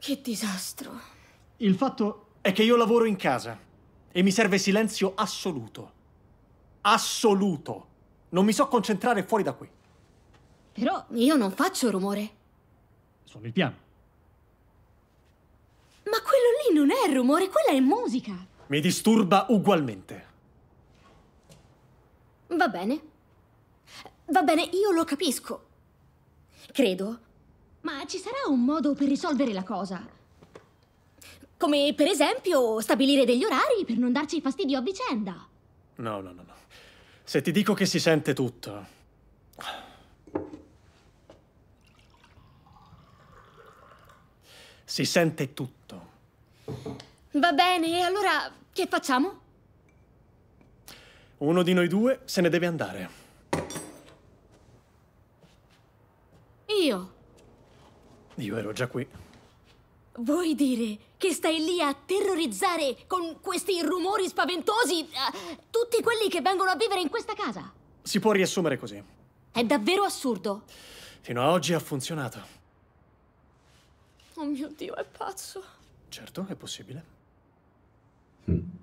Che disastro. Il fatto è che io lavoro in casa e mi serve silenzio assoluto. Assoluto. Non mi so concentrare fuori da qui. Però io non faccio rumore. Sono il piano. Ma quello lì non è rumore, quella è musica. Mi disturba ugualmente. Va bene. Va bene, io lo capisco. Credo ma ci sarà un modo per risolvere la cosa? Come per esempio stabilire degli orari per non darci fastidio a vicenda. No, no, no, no. Se ti dico che si sente tutto. Si sente tutto. Va bene, e allora che facciamo? Uno di noi due se ne deve andare. Io? Io ero già qui. Vuoi dire che stai lì a terrorizzare con questi rumori spaventosi uh, tutti quelli che vengono a vivere in questa casa? Si può riassumere così. È davvero assurdo. Fino a oggi ha funzionato. Oh mio Dio, è pazzo. Certo, è possibile. Mm.